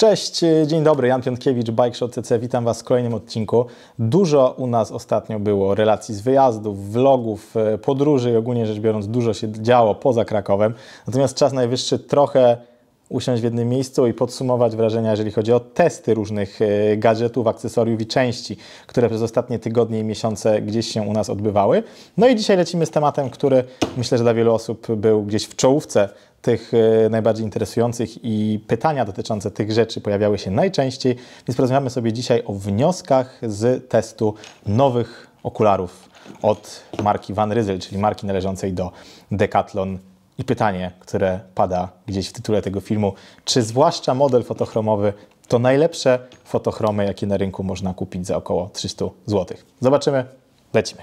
Cześć, e, dzień dobry, Jan Piątkiewicz, Bikeshot CC, witam Was w kolejnym odcinku. Dużo u nas ostatnio było relacji z wyjazdów, vlogów, e, podróży i ogólnie rzecz biorąc dużo się działo poza Krakowem. Natomiast czas najwyższy trochę usiąść w jednym miejscu i podsumować wrażenia, jeżeli chodzi o testy różnych e, gadżetów, akcesoriów i części, które przez ostatnie tygodnie i miesiące gdzieś się u nas odbywały. No i dzisiaj lecimy z tematem, który myślę, że dla wielu osób był gdzieś w czołówce tych e, najbardziej interesujących i pytania dotyczące tych rzeczy pojawiały się najczęściej, więc porozmawiamy sobie dzisiaj o wnioskach z testu nowych okularów od marki Van Ryzel, czyli marki należącej do Decathlon i pytanie, które pada gdzieś w tytule tego filmu, czy zwłaszcza model fotochromowy to najlepsze fotochromy, jakie na rynku można kupić za około 300 zł? Zobaczymy, lecimy.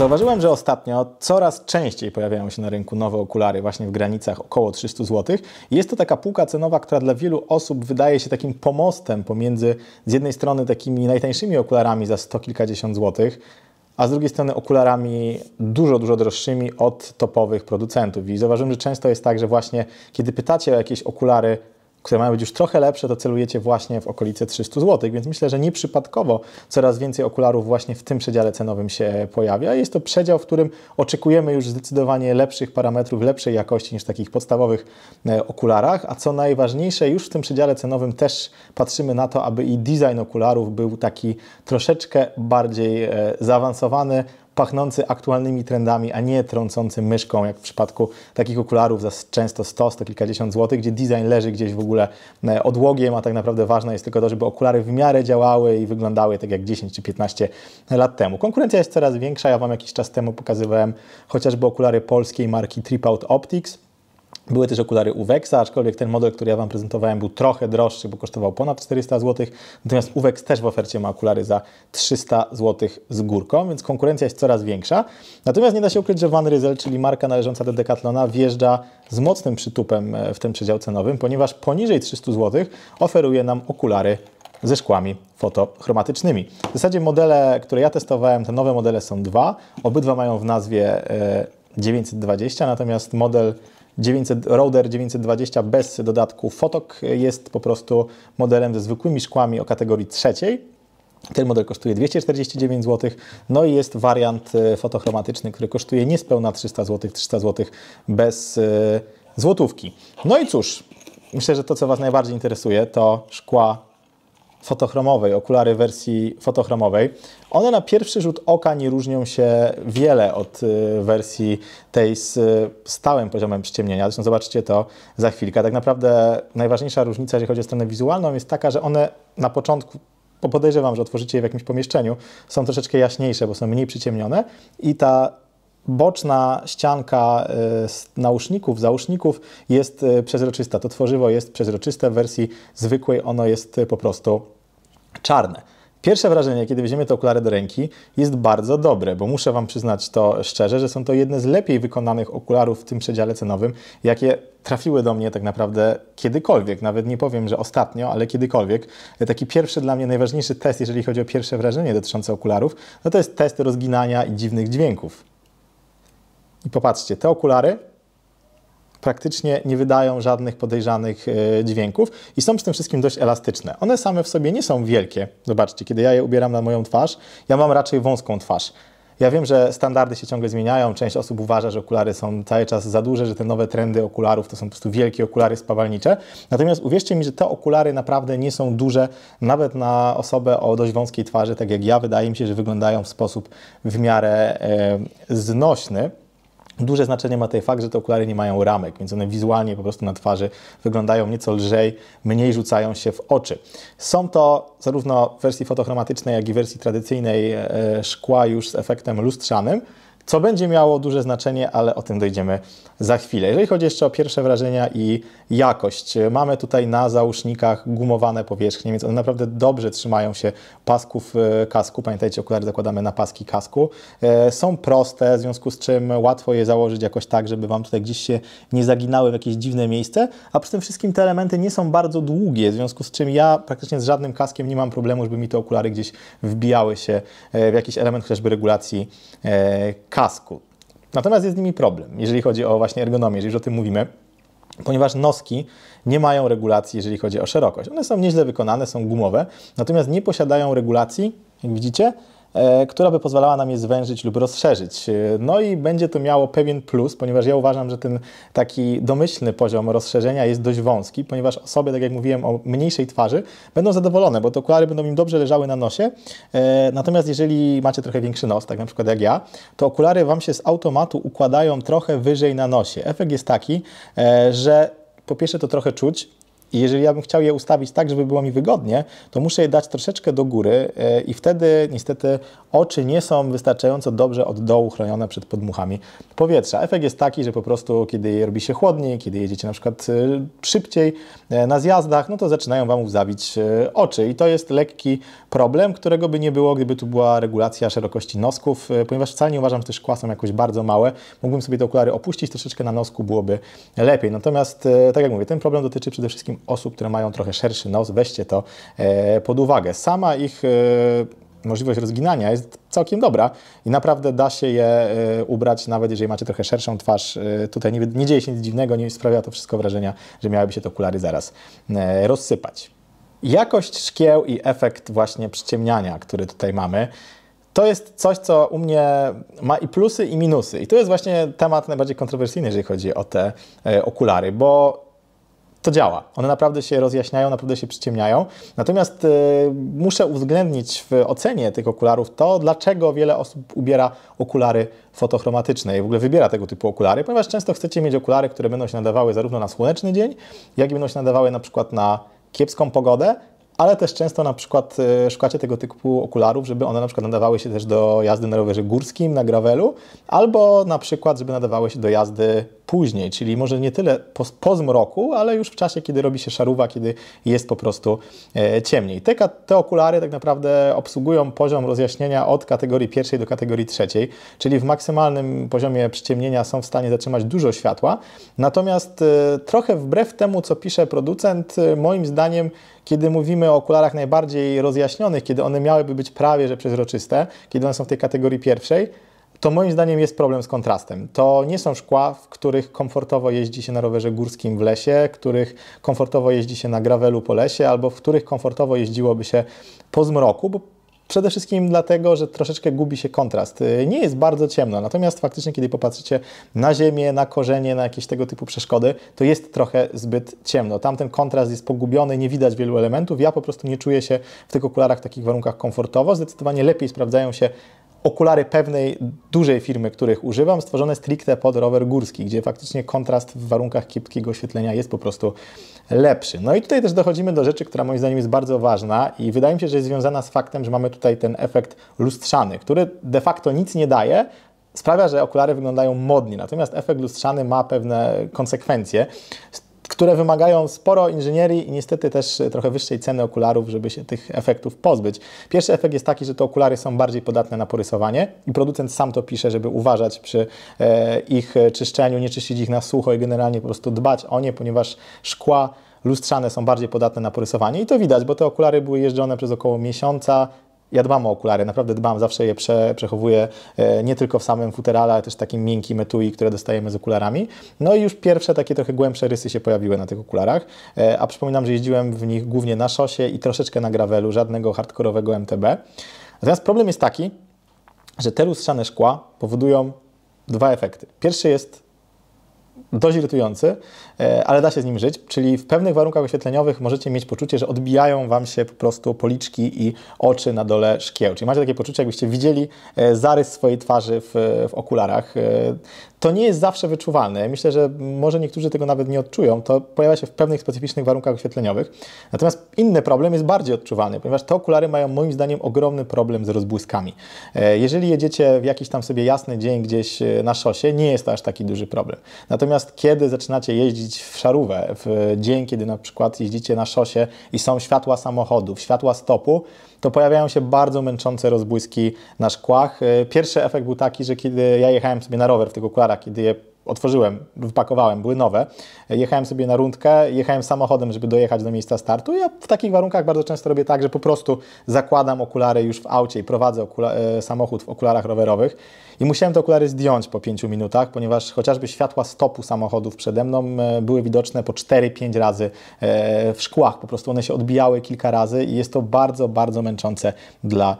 Zauważyłem, że ostatnio coraz częściej pojawiają się na rynku nowe okulary, właśnie w granicach około 300 zł. Jest to taka półka cenowa, która dla wielu osób wydaje się takim pomostem pomiędzy z jednej strony takimi najtańszymi okularami za sto kilkadziesiąt złotych, a z drugiej strony okularami dużo, dużo droższymi od topowych producentów. I zauważyłem, że często jest tak, że właśnie kiedy pytacie o jakieś okulary które mają być już trochę lepsze, to celujecie właśnie w okolice 300 zł, więc myślę, że nieprzypadkowo coraz więcej okularów właśnie w tym przedziale cenowym się pojawia. Jest to przedział, w którym oczekujemy już zdecydowanie lepszych parametrów, lepszej jakości niż w takich podstawowych e, okularach, a co najważniejsze, już w tym przedziale cenowym też patrzymy na to, aby i design okularów był taki troszeczkę bardziej e, zaawansowany, pachnący aktualnymi trendami, a nie trącący myszką, jak w przypadku takich okularów za często 100, 100 kilkadziesiąt złotych, gdzie design leży gdzieś w ogóle e, odłogiem, a tak naprawdę ważne jest tylko to, żeby okulary w miarę działały i wyglądały tak jak 10 czy 15 lat temu. Konkurencja jest coraz większa, ja Wam jakiś czas temu pokazywałem chociażby okulary polskiej marki Tripout Optics, były też okulary Uvexa, aczkolwiek ten model, który ja Wam prezentowałem, był trochę droższy, bo kosztował ponad 400 zł. Natomiast Uvex też w ofercie ma okulary za 300 zł z górką, więc konkurencja jest coraz większa. Natomiast nie da się ukryć, że Van Ryzel, czyli marka należąca do Decathlona, wjeżdża z mocnym przytupem e, w ten przedział cenowym, ponieważ poniżej 300 zł oferuje nam okulary ze szkłami fotochromatycznymi. W zasadzie modele, które ja testowałem, te nowe modele są dwa. Obydwa mają w nazwie 920, e, natomiast model 900, Roder 920 bez dodatku fotok jest po prostu modelem ze zwykłymi szkłami o kategorii trzeciej. Ten model kosztuje 249 zł. No i jest wariant e, fotochromatyczny, który kosztuje niespełna 300 zł, 300 zł bez e, złotówki. No i cóż, myślę, że to, co Was najbardziej interesuje, to szkła fotochromowej, okulary wersji fotochromowej. One na pierwszy rzut oka nie różnią się wiele od y, wersji tej z y, stałym poziomem przyciemnienia. Zresztą zobaczycie to za chwilkę. Tak naprawdę najważniejsza różnica, jeżeli chodzi o stronę wizualną, jest taka, że one na początku podejrzewam, że otworzycie je w jakimś pomieszczeniu, są troszeczkę jaśniejsze, bo są mniej przyciemnione i ta boczna ścianka y, nauszników, zauszników jest y, przezroczysta. To tworzywo jest przezroczyste w wersji zwykłej, ono jest y, po prostu czarne. Pierwsze wrażenie, kiedy weźmiemy te okulary do ręki, jest bardzo dobre, bo muszę Wam przyznać to szczerze, że są to jedne z lepiej wykonanych okularów w tym przedziale cenowym, jakie trafiły do mnie tak naprawdę kiedykolwiek. Nawet nie powiem, że ostatnio, ale kiedykolwiek. Taki pierwszy dla mnie najważniejszy test, jeżeli chodzi o pierwsze wrażenie dotyczące okularów, no to jest test rozginania i dziwnych dźwięków. I popatrzcie, te okulary praktycznie nie wydają żadnych podejrzanych e, dźwięków i są przy tym wszystkim dość elastyczne. One same w sobie nie są wielkie. Zobaczcie, kiedy ja je ubieram na moją twarz, ja mam raczej wąską twarz. Ja wiem, że standardy się ciągle zmieniają. Część osób uważa, że okulary są cały czas za duże, że te nowe trendy okularów to są po prostu wielkie okulary spawalnicze. Natomiast uwierzcie mi, że te okulary naprawdę nie są duże, nawet na osobę o dość wąskiej twarzy, tak jak ja, wydaje mi się, że wyglądają w sposób w miarę e, znośny. Duże znaczenie ma tutaj fakt, że te okulary nie mają ramek, więc one wizualnie po prostu na twarzy wyglądają nieco lżej, mniej rzucają się w oczy. Są to zarówno w wersji fotochromatycznej, jak i wersji tradycyjnej e, e, szkła już z efektem lustrzanym, co będzie miało duże znaczenie, ale o tym dojdziemy za chwilę. Jeżeli chodzi jeszcze o pierwsze wrażenia i jakość, mamy tutaj na załóżnikach gumowane powierzchnie, więc one naprawdę dobrze trzymają się pasków e, kasku. Pamiętajcie, okulary zakładamy na paski kasku. E, są proste, w związku z czym łatwo je założyć jakoś tak, żeby Wam tutaj gdzieś się nie zaginały w jakieś dziwne miejsce, a przy tym wszystkim te elementy nie są bardzo długie, w związku z czym ja praktycznie z żadnym kaskiem nie mam problemu, żeby mi te okulary gdzieś wbijały się e, w jakiś element chociażby regulacji kasku. Natomiast jest z nimi problem, jeżeli chodzi o właśnie ergonomię, jeżeli już o tym mówimy, ponieważ noski nie mają regulacji, jeżeli chodzi o szerokość. One są nieźle wykonane, są gumowe, natomiast nie posiadają regulacji, jak widzicie, E, która by pozwalała nam je zwężyć lub rozszerzyć. E, no i będzie to miało pewien plus, ponieważ ja uważam, że ten taki domyślny poziom rozszerzenia jest dość wąski, ponieważ osoby, tak jak mówiłem, o mniejszej twarzy będą zadowolone, bo te okulary będą im dobrze leżały na nosie. E, natomiast jeżeli macie trochę większy nos, tak na przykład jak ja, to okulary Wam się z automatu układają trochę wyżej na nosie. Efekt jest taki, że po pierwsze to trochę czuć, i jeżeli ja bym chciał je ustawić tak, żeby było mi wygodnie, to muszę je dać troszeczkę do góry e, i wtedy niestety oczy nie są wystarczająco dobrze od dołu chronione przed podmuchami powietrza. Efekt jest taki, że po prostu kiedy robi się chłodniej, kiedy jedziecie na przykład e, szybciej e, na zjazdach, no to zaczynają Wam łzawić oczy i to jest lekki problem, którego by nie było, gdyby tu była regulacja szerokości nosków, ponieważ wcale nie uważam, że te szkła są jakoś bardzo małe. Mógłbym sobie te okulary opuścić, troszeczkę na nosku byłoby lepiej. Natomiast tak jak mówię, ten problem dotyczy przede wszystkim osób, które mają trochę szerszy nos, weźcie to e, pod uwagę. Sama ich e, możliwość rozginania jest całkiem dobra i naprawdę da się je e, ubrać, nawet jeżeli macie trochę szerszą twarz. Tutaj nie, nie dzieje się nic dziwnego, nie sprawia to wszystko wrażenia, że miałyby się te okulary zaraz rozsypać. Jakość szkieł i efekt właśnie przyciemniania, który tutaj mamy, to jest coś, co u mnie ma i plusy, i minusy. I to jest właśnie temat najbardziej kontrowersyjny, jeżeli chodzi o te okulary, bo to działa. One naprawdę się rozjaśniają, naprawdę się przyciemniają. Natomiast y, muszę uwzględnić w ocenie tych okularów to, dlaczego wiele osób ubiera okulary fotochromatyczne i w ogóle wybiera tego typu okulary, ponieważ często chcecie mieć okulary, które będą się nadawały zarówno na słoneczny dzień, jak i będą się nadawały na przykład na kiepską pogodę, ale też często na przykład y, szukacie tego typu okularów, żeby one na przykład nadawały się też do jazdy na rowerze górskim, na gravelu, albo na przykład, żeby nadawały się do jazdy później, czyli może nie tyle po, po zmroku, ale już w czasie, kiedy robi się szaruwa, kiedy jest po prostu e, ciemniej. Te, te okulary tak naprawdę obsługują poziom rozjaśnienia od kategorii pierwszej do kategorii trzeciej, czyli w maksymalnym poziomie przyciemnienia są w stanie zatrzymać dużo światła. Natomiast e, trochę wbrew temu, co pisze producent, e, moim zdaniem kiedy mówimy o okularach najbardziej rozjaśnionych, kiedy one miałyby być prawie że przezroczyste, kiedy one są w tej kategorii pierwszej, to moim zdaniem jest problem z kontrastem. To nie są szkła, w których komfortowo jeździ się na rowerze górskim w lesie, w których komfortowo jeździ się na gravelu po lesie, albo w których komfortowo jeździłoby się po zmroku, bo Przede wszystkim dlatego, że troszeczkę gubi się kontrast. Y, nie jest bardzo ciemno, natomiast faktycznie, kiedy popatrzycie na ziemię, na korzenie, na jakieś tego typu przeszkody, to jest trochę zbyt ciemno. Tamten kontrast jest pogubiony, nie widać wielu elementów. Ja po prostu nie czuję się w tych okularach w takich warunkach komfortowo. Zdecydowanie lepiej sprawdzają się okulary pewnej dużej firmy, których używam, stworzone stricte pod rower górski, gdzie faktycznie kontrast w warunkach kiepskiego oświetlenia jest po prostu lepszy. No i tutaj też dochodzimy do rzeczy, która moim zdaniem jest bardzo ważna i wydaje mi się, że jest związana z faktem, że mamy tutaj ten efekt lustrzany, który de facto nic nie daje, sprawia, że okulary wyglądają modnie, natomiast efekt lustrzany ma pewne konsekwencje które wymagają sporo inżynierii i niestety też e, trochę wyższej ceny okularów, żeby się tych efektów pozbyć. Pierwszy efekt jest taki, że te okulary są bardziej podatne na porysowanie i producent sam to pisze, żeby uważać przy e, ich e, czyszczeniu, nie czyścić ich na sucho i generalnie po prostu dbać o nie, ponieważ szkła lustrzane są bardziej podatne na porysowanie i to widać, bo te okulary były jeżdżone przez około miesiąca, ja dbam o okulary, naprawdę dbam, zawsze je prze, przechowuję e, nie tylko w samym futerale, ale też takim miękkim etui, które dostajemy z okularami. No i już pierwsze takie trochę głębsze rysy się pojawiły na tych okularach, e, a przypominam, że jeździłem w nich głównie na szosie i troszeczkę na gravelu, żadnego hardkorowego MTB. Natomiast problem jest taki, że te lustrzane szkła powodują dwa efekty. Pierwszy jest dość irytujący, e, ale da się z nim żyć, czyli w pewnych warunkach oświetleniowych możecie mieć poczucie, że odbijają Wam się po prostu policzki i oczy na dole szkieł. Czyli macie takie poczucie, jakbyście widzieli e, zarys swojej twarzy w, w okularach. E, to nie jest zawsze wyczuwalne. Myślę, że może niektórzy tego nawet nie odczują. To pojawia się w pewnych specyficznych warunkach oświetleniowych. Natomiast inny problem jest bardziej odczuwalny, ponieważ te okulary mają moim zdaniem ogromny problem z rozbłyskami. Jeżeli jedziecie w jakiś tam sobie jasny dzień gdzieś na szosie, nie jest to aż taki duży problem. Natomiast Natomiast kiedy zaczynacie jeździć w szarówę, w dzień, kiedy na przykład jeździcie na szosie i są światła samochodów, światła stopu, to pojawiają się bardzo męczące rozbłyski na szkłach. Y, pierwszy efekt był taki, że kiedy ja jechałem sobie na rower w tych okularach, kiedy je otworzyłem, wypakowałem, były nowe. Jechałem sobie na rundkę, jechałem samochodem, żeby dojechać do miejsca startu. Ja w takich warunkach bardzo często robię tak, że po prostu zakładam okulary już w aucie i prowadzę e, samochód w okularach rowerowych. I musiałem te okulary zdjąć po 5 minutach, ponieważ chociażby światła stopu samochodów przede mną e, były widoczne po 4-5 razy e, w szkłach. Po prostu one się odbijały kilka razy i jest to bardzo, bardzo męczące dla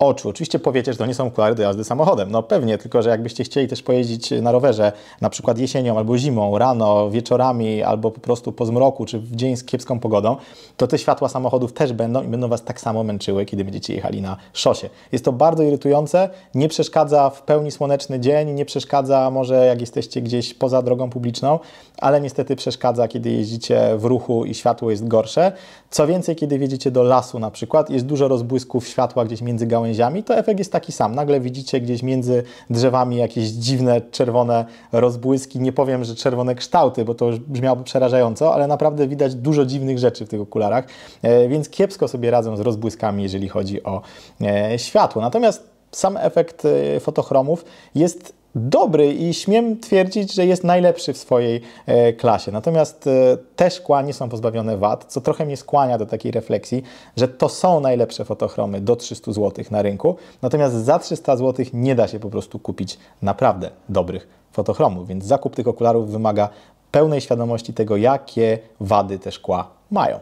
oczu. Oczywiście powiecie, że to nie są okulary do jazdy samochodem. No pewnie, tylko że jakbyście chcieli też pojeździć na rowerze, na przykład jesienią albo zimą, rano, wieczorami, albo po prostu po zmroku, czy w dzień z kiepską pogodą, to te światła samochodów też będą i będą Was tak samo męczyły, kiedy będziecie jechali na szosie. Jest to bardzo irytujące, nie przeszkadza w pełni słoneczny dzień, nie przeszkadza może jak jesteście gdzieś poza drogą publiczną, ale niestety przeszkadza, kiedy jeździcie w ruchu i światło jest gorsze. Co więcej, kiedy jedziecie do lasu na przykład, jest dużo rozbłysków światła gdzieś między gałęziami gałęziami, to efekt jest taki sam. Nagle widzicie gdzieś między drzewami jakieś dziwne czerwone rozbłyski. Nie powiem, że czerwone kształty, bo to już brzmiałoby przerażająco, ale naprawdę widać dużo dziwnych rzeczy w tych okularach, e, więc kiepsko sobie radzą z rozbłyskami, jeżeli chodzi o e, światło. Natomiast sam efekt e, fotochromów jest dobry i śmiem twierdzić, że jest najlepszy w swojej e, klasie. Natomiast e, te szkła nie są pozbawione wad, co trochę mnie skłania do takiej refleksji, że to są najlepsze fotochromy do 300 zł na rynku, natomiast za 300 zł nie da się po prostu kupić naprawdę dobrych fotochromów, więc zakup tych okularów wymaga pełnej świadomości tego, jakie wady te szkła mają.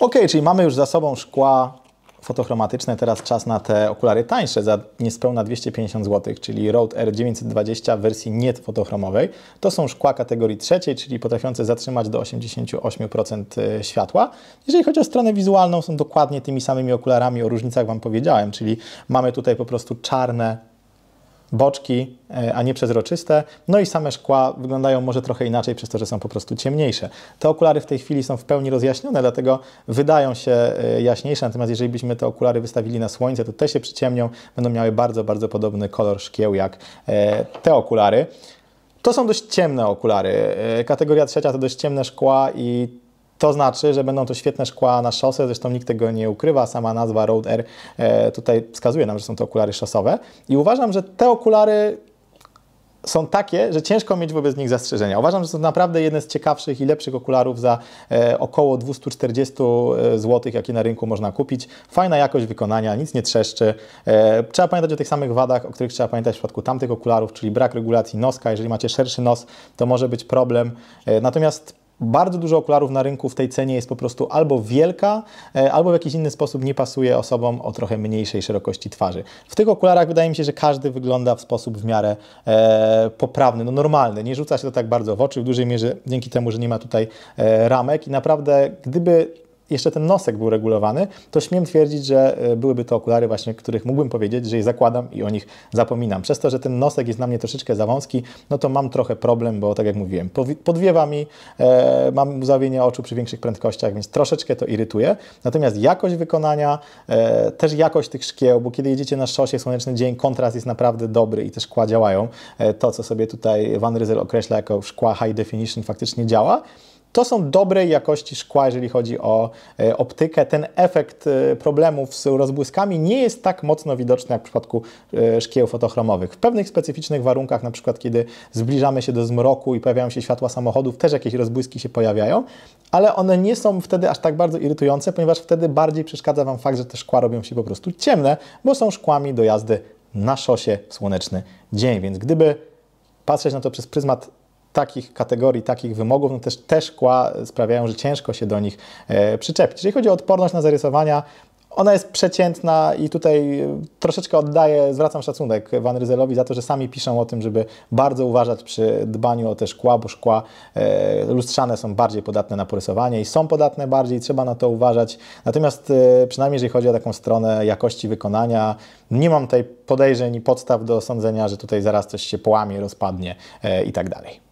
Ok, czyli mamy już za sobą szkła fotochromatyczne, teraz czas na te okulary tańsze za niespełna 250 zł, czyli Rode R920 w wersji nietfotochromowej. To są szkła kategorii trzeciej, czyli potrafiące zatrzymać do 88% e, światła. Jeżeli chodzi o stronę wizualną, są dokładnie tymi samymi okularami, o różnicach Wam powiedziałem, czyli mamy tutaj po prostu czarne boczki, e, a nie przezroczyste. No i same szkła wyglądają może trochę inaczej przez to, że są po prostu ciemniejsze. Te okulary w tej chwili są w pełni rozjaśnione, dlatego wydają się e, jaśniejsze, natomiast jeżeli byśmy te okulary wystawili na słońce, to te się przyciemnią, będą miały bardzo, bardzo podobny kolor szkieł jak e, te okulary. To są dość ciemne okulary. Kategoria trzecia to dość ciemne szkła i to znaczy, że będą to świetne szkła na szosę, zresztą nikt tego nie ukrywa, sama nazwa Road Air e, tutaj wskazuje nam, że są to okulary szosowe i uważam, że te okulary są takie, że ciężko mieć wobec nich zastrzeżenia. Uważam, że to naprawdę jeden z ciekawszych i lepszych okularów za e, około 240 zł, jakie na rynku można kupić. Fajna jakość wykonania, nic nie trzeszczy. E, trzeba pamiętać o tych samych wadach, o których trzeba pamiętać w przypadku tamtych okularów, czyli brak regulacji noska. Jeżeli macie szerszy nos, to może być problem. natomiast bardzo dużo okularów na rynku w tej cenie jest po prostu albo wielka, e, albo w jakiś inny sposób nie pasuje osobom o trochę mniejszej szerokości twarzy. W tych okularach wydaje mi się, że każdy wygląda w sposób w miarę e, poprawny, no normalny. Nie rzuca się to tak bardzo w oczy, w dużej mierze dzięki temu, że nie ma tutaj e, ramek i naprawdę gdyby jeszcze ten nosek był regulowany, to śmiem twierdzić, że e, byłyby to okulary właśnie, których mógłbym powiedzieć, że je zakładam i o nich zapominam. Przez to, że ten nosek jest na mnie troszeczkę za wąski, no to mam trochę problem, bo tak jak mówiłem, podwiewa mi, e, mam zawienie oczu przy większych prędkościach, więc troszeczkę to irytuje. Natomiast jakość wykonania, e, też jakość tych szkieł, bo kiedy jedziecie na szosie, słoneczny dzień, kontrast jest naprawdę dobry i te szkła działają. E, to, co sobie tutaj Van Ryzel określa jako szkła high definition, faktycznie działa. To są dobrej jakości szkła, jeżeli chodzi o e, optykę. Ten efekt e, problemów z rozbłyskami nie jest tak mocno widoczny jak w przypadku e, szkieł fotochromowych. W pewnych specyficznych warunkach, na przykład kiedy zbliżamy się do zmroku i pojawiają się światła samochodów, też jakieś rozbłyski się pojawiają, ale one nie są wtedy aż tak bardzo irytujące, ponieważ wtedy bardziej przeszkadza Wam fakt, że te szkła robią się po prostu ciemne, bo są szkłami do jazdy na szosie w słoneczny dzień. Więc gdyby patrzeć na to przez pryzmat takich kategorii, takich wymogów, no też, też szkła sprawiają, że ciężko się do nich e, przyczepić. Jeżeli chodzi o odporność na zarysowania, ona jest przeciętna i tutaj e, troszeczkę oddaję, zwracam szacunek Van Ryzelowi za to, że sami piszą o tym, żeby bardzo uważać przy dbaniu o te szkła, bo szkła e, lustrzane są bardziej podatne na porysowanie i są podatne bardziej, trzeba na to uważać. Natomiast przynajmniej jeżeli chodzi o taką stronę jakości wykonania, nie mam tutaj podejrzeń i podstaw do sądzenia, że tutaj zaraz coś się połamie, rozpadnie i tak dalej.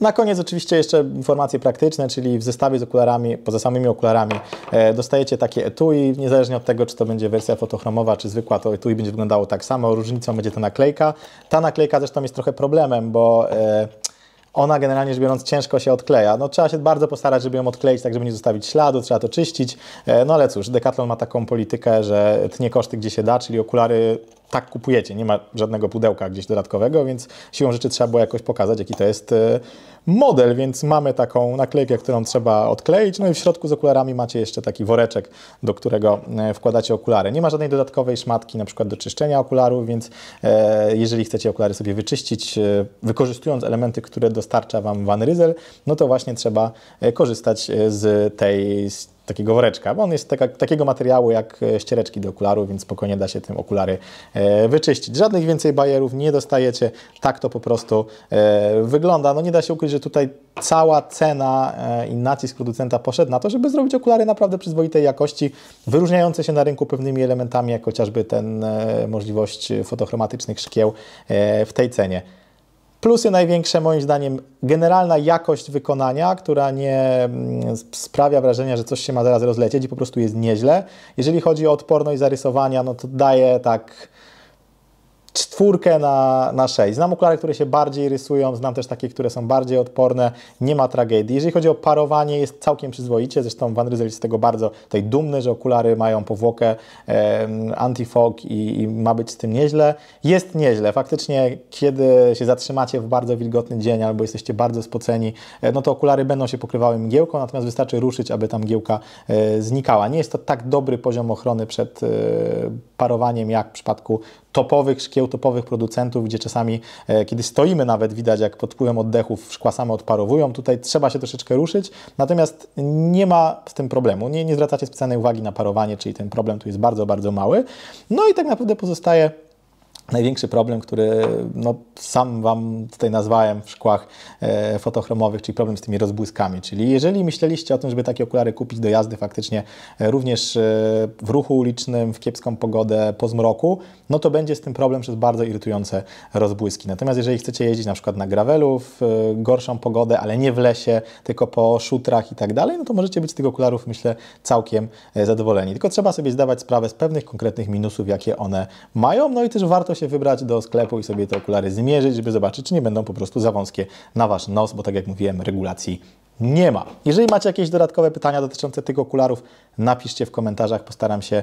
Na koniec oczywiście jeszcze informacje praktyczne, czyli w zestawie z okularami, poza samymi okularami e, dostajecie takie etui, niezależnie od tego, czy to będzie wersja fotochromowa, czy zwykła, to etui będzie wyglądało tak samo. Różnicą będzie ta naklejka. Ta naklejka zresztą jest trochę problemem, bo e, ona generalnie rzecz biorąc ciężko się odkleja. No, trzeba się bardzo postarać, żeby ją odkleić, tak żeby nie zostawić śladu, trzeba to czyścić. E, no ale cóż, Decathlon ma taką politykę, że tnie koszty gdzie się da, czyli okulary tak kupujecie. Nie ma żadnego pudełka gdzieś dodatkowego, więc siłą rzeczy trzeba było jakoś pokazać, jaki to jest e, model, więc mamy taką naklejkę, którą trzeba odkleić, no i w środku z okularami macie jeszcze taki woreczek, do którego e, wkładacie okulary. Nie ma żadnej dodatkowej szmatki na przykład do czyszczenia okularów, więc e, jeżeli chcecie okulary sobie wyczyścić, wykorzystując elementy, które dostarcza Wam Van Ryzel, no to właśnie trzeba korzystać z tej takiego woreczka, bo on jest taka, takiego materiału jak e, ściereczki do okularu, więc spokojnie da się tym okulary e, wyczyścić. Żadnych więcej bajerów nie dostajecie, tak to po prostu e, wygląda. No nie da się ukryć, że tutaj cała cena e, i nacisk producenta poszedł na to, żeby zrobić okulary naprawdę przyzwoitej jakości, wyróżniające się na rynku pewnymi elementami, jak chociażby ten e, możliwość fotochromatycznych szkieł w tej cenie. Plusy największe moim zdaniem generalna jakość wykonania, która nie mm, sprawia wrażenia, że coś się ma zaraz rozlecieć i po prostu jest nieźle. Jeżeli chodzi o odporność zarysowania, no to daje tak czwórkę na, na 6. Znam okulary, które się bardziej rysują, znam też takie, które są bardziej odporne, nie ma tragedii. Jeżeli chodzi o parowanie, jest całkiem przyzwoicie, zresztą Van Ryzel jest z tego bardzo tutaj dumny, że okulary mają powłokę e, i, i, ma być z tym nieźle. Jest nieźle, faktycznie kiedy się zatrzymacie w bardzo wilgotny dzień albo jesteście bardzo spoceni, e, no to okulary będą się pokrywały mgiełką, natomiast wystarczy ruszyć, aby ta mgiełka e, znikała. Nie jest to tak dobry poziom ochrony przed e, parowaniem, jak w przypadku topowych szkieł, topowych producentów, gdzie czasami, e, kiedy stoimy nawet, widać jak pod wpływem oddechów szkła same odparowują. Tutaj trzeba się troszeczkę ruszyć, natomiast nie ma z tym problemu. Nie, nie zwracacie specjalnej uwagi na parowanie, czyli ten problem tu jest bardzo, bardzo mały. No i tak naprawdę pozostaje Największy problem, który no, sam Wam tutaj nazwałem w szkłach e, fotochromowych, czyli problem z tymi rozbłyskami. Czyli jeżeli myśleliście o tym, żeby takie okulary kupić do jazdy faktycznie e, również e, w ruchu ulicznym, w kiepską pogodę, po zmroku, no to będzie z tym problem przez bardzo irytujące rozbłyski. Natomiast jeżeli chcecie jeździć na przykład na gravelu, w e, gorszą pogodę, ale nie w lesie, tylko po szutrach i tak dalej, no to możecie być z tych okularów, myślę, całkiem e, zadowoleni. Tylko trzeba sobie zdawać sprawę z pewnych konkretnych minusów, jakie one mają, no i też warto się wybrać do sklepu i sobie te okulary zmierzyć, żeby zobaczyć, czy nie będą po prostu za wąskie na Wasz nos, bo tak jak mówiłem, regulacji nie ma. Jeżeli macie jakieś dodatkowe pytania dotyczące tych okularów, napiszcie w komentarzach, postaram się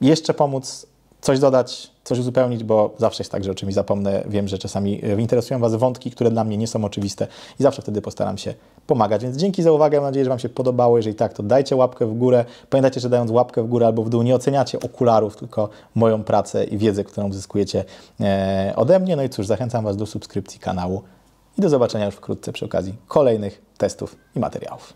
jeszcze pomóc coś dodać, coś uzupełnić, bo zawsze jest tak, że o czymś zapomnę. Wiem, że czasami e, interesują Was wątki, które dla mnie nie są oczywiste i zawsze wtedy postaram się pomagać. Więc dzięki za uwagę, mam nadzieję, że Wam się podobało. Jeżeli tak, to dajcie łapkę w górę. Pamiętajcie, że dając łapkę w górę albo w dół nie oceniacie okularów, tylko moją pracę i wiedzę, którą uzyskujecie e, ode mnie. No i cóż, zachęcam Was do subskrypcji kanału i do zobaczenia już wkrótce przy okazji kolejnych testów i materiałów.